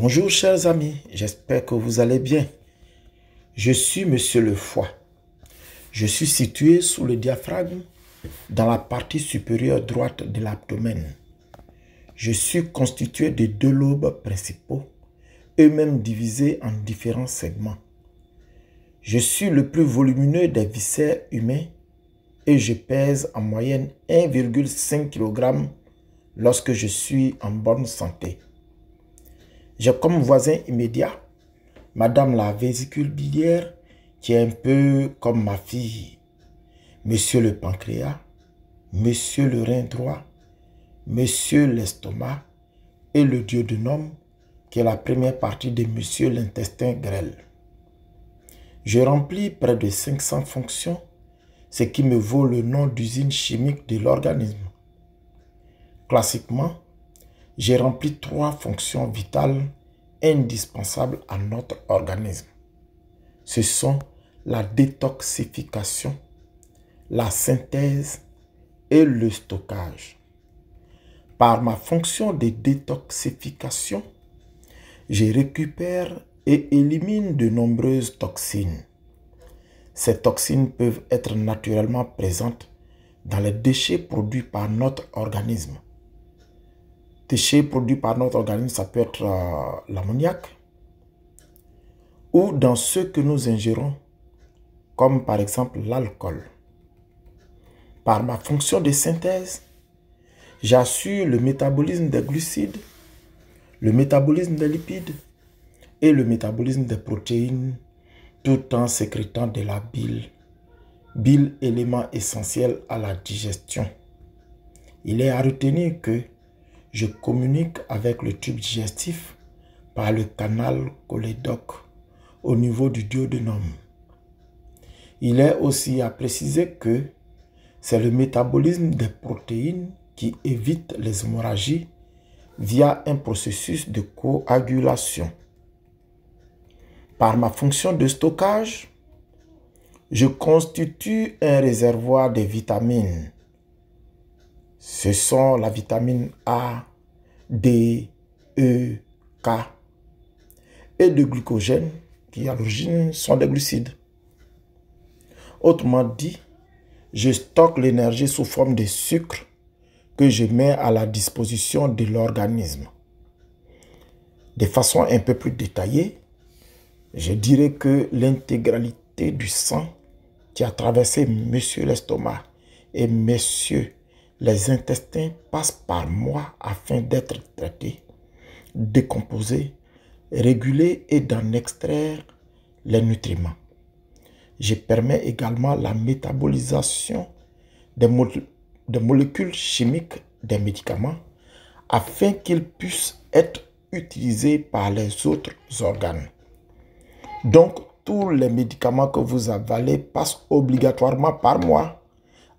Bonjour chers amis, j'espère que vous allez bien. Je suis Monsieur Le Foie. Je suis situé sous le diaphragme dans la partie supérieure droite de l'abdomen. Je suis constitué de deux lobes principaux, eux-mêmes divisés en différents segments. Je suis le plus volumineux des viscères humains et je pèse en moyenne 1,5 kg lorsque je suis en bonne santé. J'ai comme voisin immédiat Madame la vésicule biliaire, qui est un peu comme ma fille. Monsieur le pancréas, Monsieur le rein droit, Monsieur l'estomac et le Dieu de nom, qui est la première partie de Monsieur l'intestin grêle. Je remplis près de 500 fonctions, ce qui me vaut le nom d'usine chimique de l'organisme. Classiquement, j'ai rempli trois fonctions vitales indispensable à notre organisme. Ce sont la détoxification, la synthèse et le stockage. Par ma fonction de détoxification, je récupère et élimine de nombreuses toxines. Ces toxines peuvent être naturellement présentes dans les déchets produits par notre organisme déchets produits par notre organisme, ça peut être euh, l'ammoniac, ou dans ce que nous ingérons, comme par exemple l'alcool. Par ma fonction de synthèse, j'assure le métabolisme des glucides, le métabolisme des lipides et le métabolisme des protéines tout en sécrétant de la bile. Bile, élément essentiel à la digestion. Il est à retenir que je communique avec le tube digestif par le canal cholédoque au niveau du duodénum. Il est aussi à préciser que c'est le métabolisme des protéines qui évite les hémorragies via un processus de coagulation. Par ma fonction de stockage, je constitue un réservoir de vitamines ce sont la vitamine A, D, E, K et le glucogène qui à l'origine sont des glucides. Autrement dit, je stocke l'énergie sous forme de sucre que je mets à la disposition de l'organisme. De façon un peu plus détaillée, je dirais que l'intégralité du sang qui a traversé monsieur l'estomac et monsieur les intestins passent par moi afin d'être traités, décomposés, régulés et d'en extraire les nutriments. Je permets également la métabolisation des, molécules chimiques des médicaments afin qu'ils puissent être utilisés par les autres organes. Donc, tous les médicaments que vous avalez passent obligatoirement par moi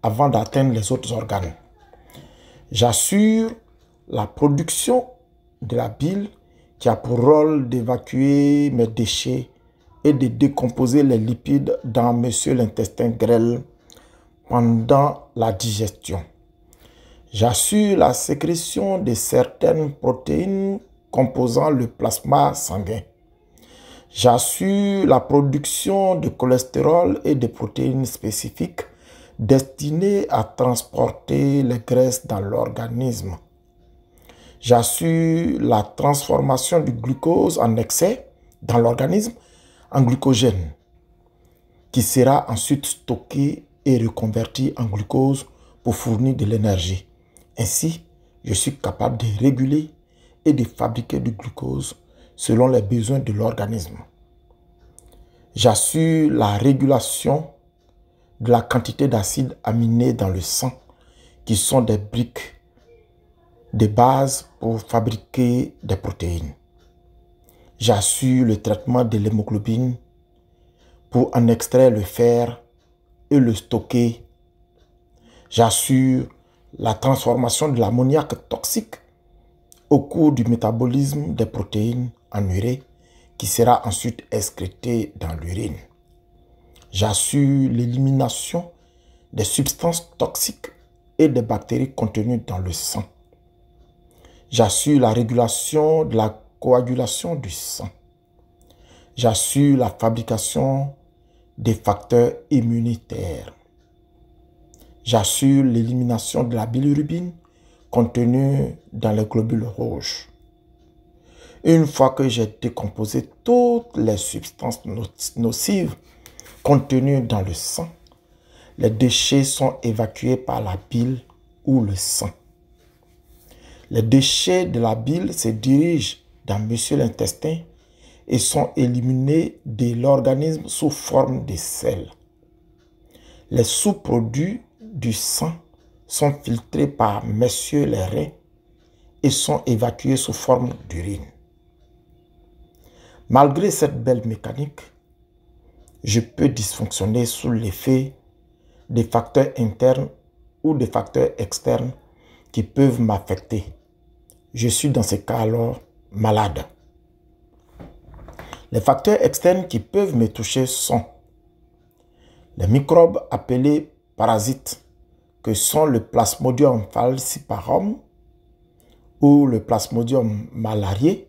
avant d'atteindre les autres organes. J'assure la production de la bile qui a pour rôle d'évacuer mes déchets et de décomposer les lipides dans monsieur l'intestin grêle pendant la digestion. J'assure la sécrétion de certaines protéines composant le plasma sanguin. J'assure la production de cholestérol et de protéines spécifiques destiné à transporter les graisses dans l'organisme. J'assure la transformation du glucose en excès dans l'organisme en glucogène, qui sera ensuite stocké et reconverti en glucose pour fournir de l'énergie. Ainsi, je suis capable de réguler et de fabriquer du glucose selon les besoins de l'organisme. J'assure la régulation de la quantité d'acides aminés dans le sang, qui sont des briques, de bases pour fabriquer des protéines. J'assure le traitement de l'hémoglobine pour en extraire le fer et le stocker. J'assure la transformation de l'ammoniac toxique au cours du métabolisme des protéines en urée qui sera ensuite excrétée dans l'urine. J'assure l'élimination des substances toxiques et des bactéries contenues dans le sang. J'assure la régulation de la coagulation du sang. J'assure la fabrication des facteurs immunitaires. J'assure l'élimination de la bilirubine contenue dans les globules rouges. Une fois que j'ai décomposé toutes les substances nocives contenus dans le sang. Les déchets sont évacués par la bile ou le sang. Les déchets de la bile se dirigent dans monsieur l'intestin et sont éliminés de l'organisme sous forme de sel. Les sous-produits du sang sont filtrés par monsieur les reins et sont évacués sous forme d'urine. Malgré cette belle mécanique, je peux dysfonctionner sous l'effet des facteurs internes ou des facteurs externes qui peuvent m'affecter. Je suis dans ces cas alors malade. Les facteurs externes qui peuvent me toucher sont les microbes appelés parasites que sont le Plasmodium falciparum ou le Plasmodium malarié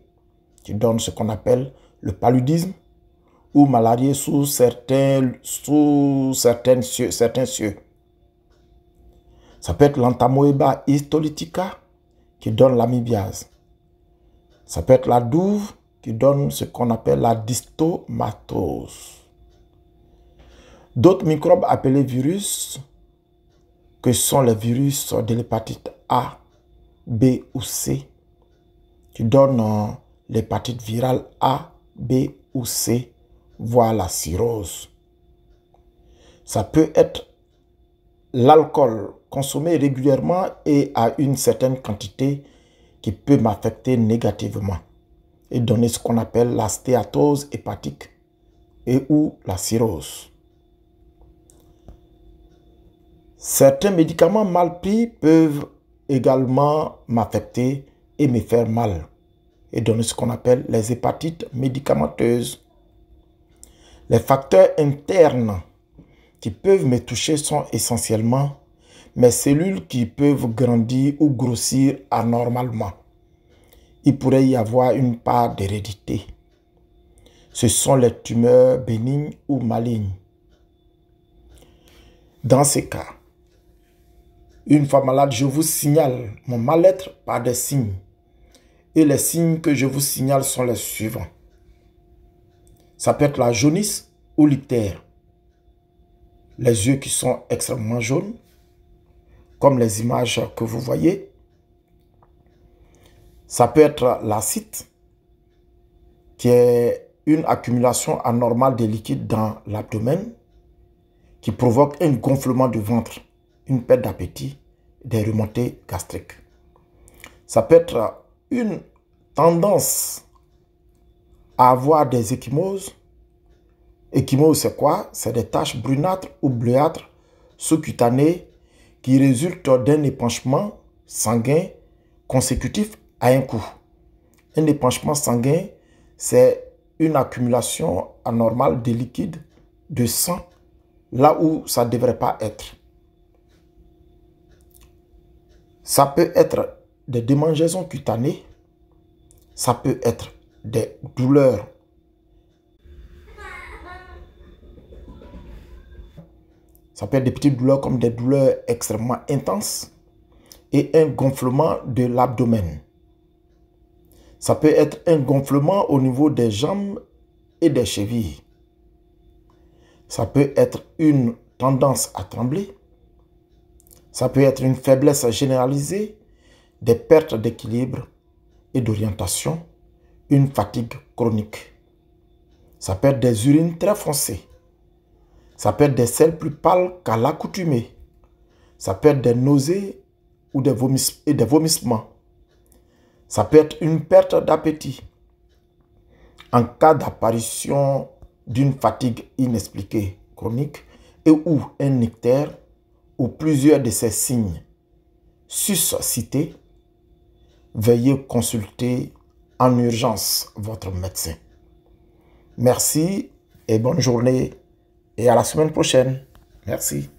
qui donne ce qu'on appelle le paludisme ou malarié sous certains, sous certains cieux. Certains cieux. Ça peut être l'antamoeba histolytica qui donne l'amibiase. Ça peut être la douve qui donne ce qu'on appelle la dystomatose. D'autres microbes appelés virus, que sont les virus de l'hépatite A, B ou C, qui donnent euh, l'hépatite virale A, B ou C, voire la cirrhose. Ça peut être l'alcool consommé régulièrement et à une certaine quantité qui peut m'affecter négativement et donner ce qu'on appelle la stéatose hépatique et ou la cirrhose. Certains médicaments mal pris peuvent également m'affecter et me faire mal et donner ce qu'on appelle les hépatites médicamenteuses les facteurs internes qui peuvent me toucher sont essentiellement mes cellules qui peuvent grandir ou grossir anormalement. Il pourrait y avoir une part d'hérédité. Ce sont les tumeurs bénignes ou malignes. Dans ces cas, une fois malade, je vous signale mon mal-être par des signes. Et les signes que je vous signale sont les suivants. Ça peut être la jaunisse ou l'ictère. Les yeux qui sont extrêmement jaunes, comme les images que vous voyez. Ça peut être l'acide, qui est une accumulation anormale de liquide dans l'abdomen, qui provoque un gonflement du ventre, une perte d'appétit, des remontées gastriques. Ça peut être une tendance avoir des échymoses. Échymoses, c'est quoi C'est des taches brunâtres ou bleuâtres sous-cutanées qui résultent d'un épanchement sanguin consécutif à un coup. Un épanchement sanguin, c'est une accumulation anormale de liquide, de sang, là où ça ne devrait pas être. Ça peut être des démangeaisons cutanées, ça peut être des douleurs. Ça peut être des petites douleurs comme des douleurs extrêmement intenses et un gonflement de l'abdomen. Ça peut être un gonflement au niveau des jambes et des chevilles. Ça peut être une tendance à trembler. Ça peut être une faiblesse généralisée, des pertes d'équilibre et d'orientation une fatigue chronique. Ça peut être des urines très foncées. Ça peut être des selles plus pâles qu'à l'accoutumée. Ça peut être des nausées ou des vomissements. Ça peut être une perte d'appétit. En cas d'apparition d'une fatigue inexpliquée chronique et ou un nictère ou plusieurs de ces signes suscités, veuillez consulter en urgence votre médecin. Merci et bonne journée et à la semaine prochaine. Merci.